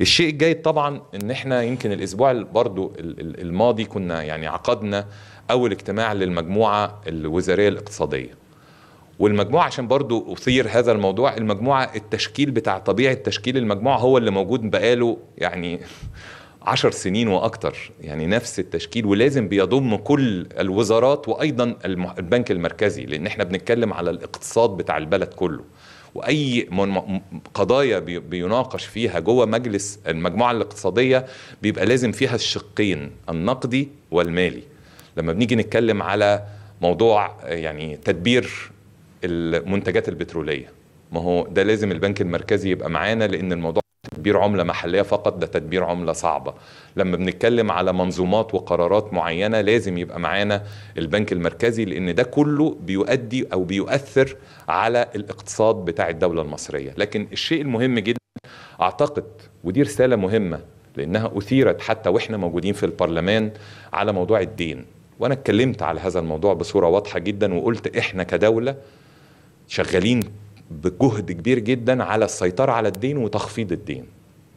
الشيء الجيد طبعا ان احنا يمكن الاسبوع برضو الماضي كنا يعني عقدنا اول اجتماع للمجموعه الوزاريه الاقتصاديه والمجموعه عشان برضو اثير هذا الموضوع المجموعه التشكيل بتاع طبيعه تشكيل المجموعه هو اللي موجود بقاله يعني عشر سنين واكثر يعني نفس التشكيل ولازم بيضم كل الوزارات وايضا البنك المركزي لان احنا بنتكلم على الاقتصاد بتاع البلد كله واي قضايا بيناقش فيها جوه مجلس المجموعه الاقتصاديه بيبقى لازم فيها الشقين النقدي والمالي لما بنيجي نتكلم على موضوع يعني تدبير المنتجات البتروليه ما هو ده لازم البنك المركزي يبقى معانا لان الموضوع تدبير عملة محلية فقط ده تدبير عملة صعبة لما بنتكلم على منظومات وقرارات معينة لازم يبقى معانا البنك المركزي لأن ده كله بيؤدي أو بيؤثر على الاقتصاد بتاع الدولة المصرية لكن الشيء المهم جدا أعتقد ودي رسالة مهمة لأنها أثيرت حتى وإحنا موجودين في البرلمان على موضوع الدين وأنا اتكلمت على هذا الموضوع بصورة واضحة جدا وقلت إحنا كدولة شغالين بجهد كبير جدا على السيطرة على الدين وتخفيض الدين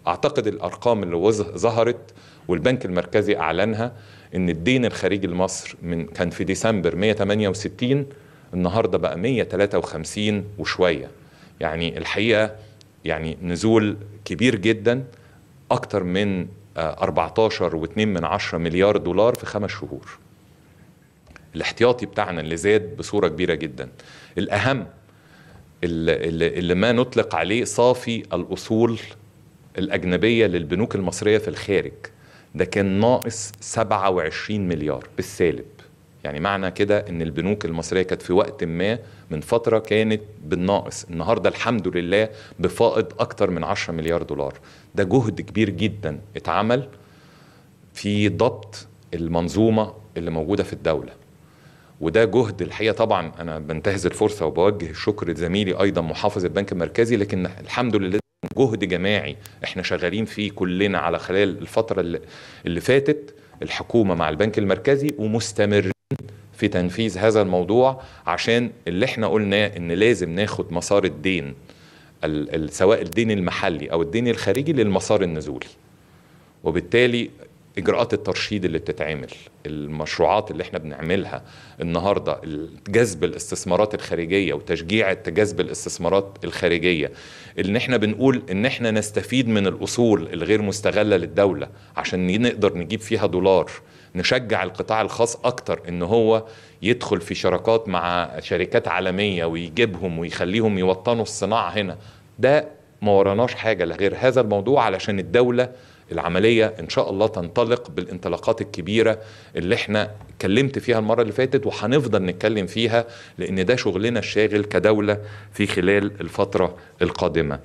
أعتقد الأرقام اللي ظهرت والبنك المركزي أعلنها إن الدين الخارجي لمصر من كان في ديسمبر 168 النهارده بقى 153 وشوية يعني الحقيقة يعني نزول كبير جدا أكتر من 14 آه، و2 من 10 مليار دولار في خمس شهور الاحتياطي بتاعنا اللي زاد بصورة كبيرة جدا الأهم اللي ما نطلق عليه صافي الأصول الأجنبية للبنوك المصرية في الخارج ده كان ناقص 27 مليار بالسالب يعني معنى كده ان البنوك المصريه كانت في وقت ما من فتره كانت بالناقص النهارده الحمد لله بفائض اكتر من 10 مليار دولار ده جهد كبير جدا اتعمل في ضبط المنظومه اللي موجوده في الدوله وده جهد الحقيقه طبعا انا بنتهز الفرصه وبوجه الشكر لزميلي ايضا محافظ البنك المركزي لكن الحمد لله جهد جماعي احنا شغالين فيه كلنا على خلال الفتره اللي, اللي فاتت الحكومه مع البنك المركزي ومستمرين في تنفيذ هذا الموضوع عشان اللي احنا قلناه ان لازم ناخد مسار الدين سواء الدين المحلي او الدين الخارجي للمسار النزولي وبالتالي اجراءات الترشيد اللي بتتعمل المشروعات اللي احنا بنعملها النهارده جذب الاستثمارات الخارجيه وتشجيع جذب الاستثمارات الخارجيه ان احنا بنقول ان احنا نستفيد من الاصول الغير مستغله للدوله عشان نقدر نجيب فيها دولار نشجع القطاع الخاص اكتر ان هو يدخل في شراكات مع شركات عالميه ويجيبهم ويخليهم يوطنوا الصناعه هنا ده ما وراناش حاجه لغير هذا الموضوع علشان الدوله العملية إن شاء الله تنطلق بالانطلاقات الكبيرة اللي احنا اتكلمت فيها المرة اللي فاتت وهنفضل نتكلم فيها لأن ده شغلنا الشاغل كدولة في خلال الفترة القادمة